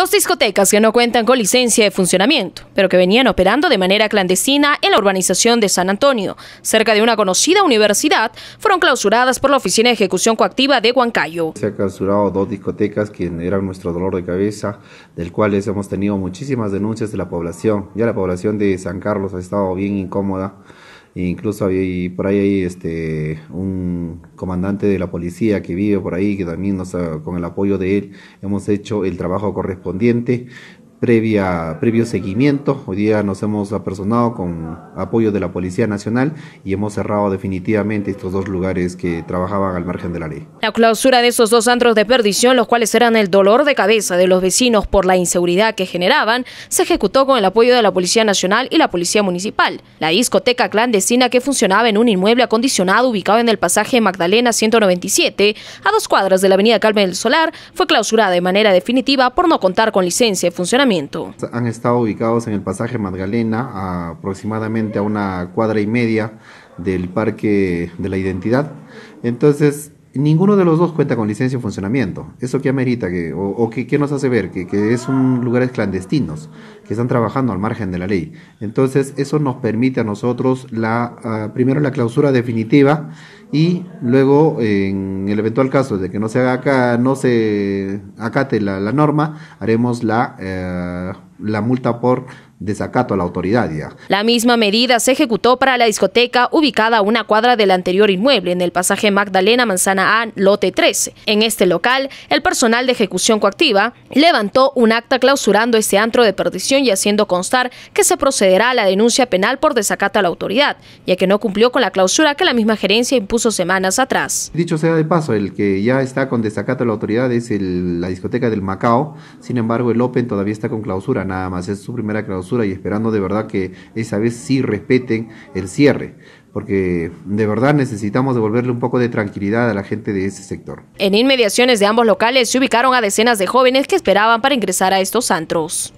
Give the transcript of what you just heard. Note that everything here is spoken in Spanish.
Dos discotecas que no cuentan con licencia de funcionamiento, pero que venían operando de manera clandestina en la urbanización de San Antonio, cerca de una conocida universidad, fueron clausuradas por la Oficina de Ejecución Coactiva de Huancayo. Se han clausurado dos discotecas que eran nuestro dolor de cabeza, del cual hemos tenido muchísimas denuncias de la población. Ya la población de San Carlos ha estado bien incómoda incluso hay por ahí este un comandante de la policía que vive por ahí que también nos con el apoyo de él hemos hecho el trabajo correspondiente previa, previo seguimiento. Hoy día nos hemos apersonado con apoyo de la Policía Nacional y hemos cerrado definitivamente estos dos lugares que trabajaban al margen de la ley. La clausura de esos dos antros de perdición, los cuales eran el dolor de cabeza de los vecinos por la inseguridad que generaban, se ejecutó con el apoyo de la Policía Nacional y la Policía Municipal. La discoteca clandestina que funcionaba en un inmueble acondicionado ubicado en el pasaje Magdalena 197, a dos cuadras de la avenida Carmen del Solar, fue clausurada de manera definitiva por no contar con licencia de funcionamiento han estado ubicados en el pasaje Magdalena, aproximadamente a una cuadra y media del Parque de la Identidad. Entonces, ninguno de los dos cuenta con licencia de funcionamiento. ¿Eso qué amerita? Que, ¿O, que qué, nos hace ver? Que, es un lugares clandestinos, que están trabajando al margen de la ley. Entonces, eso nos permite a nosotros, la, ah, primero, la clausura definitiva y luego en el eventual caso de que no se haga acá, no se acate la, norma, haremos la eh, la multa por desacato a la autoridad. La misma medida se ejecutó para la discoteca ubicada a una cuadra del anterior inmueble en el pasaje Magdalena Manzana A, lote 13. En este local, el personal de ejecución coactiva levantó un acta clausurando este antro de perdición y haciendo constar que se procederá a la denuncia penal por desacato a la autoridad, ya que no cumplió con la clausura que la misma gerencia impuso semanas atrás. Dicho sea de paso, el que ya está con desacato a la autoridad es la discoteca del Macao, sin embargo el Open todavía está con clausura nada más. Es su primera clausura y esperando de verdad que esa vez sí respeten el cierre porque de verdad necesitamos devolverle un poco de tranquilidad a la gente de ese sector. En inmediaciones de ambos locales se ubicaron a decenas de jóvenes que esperaban para ingresar a estos antros.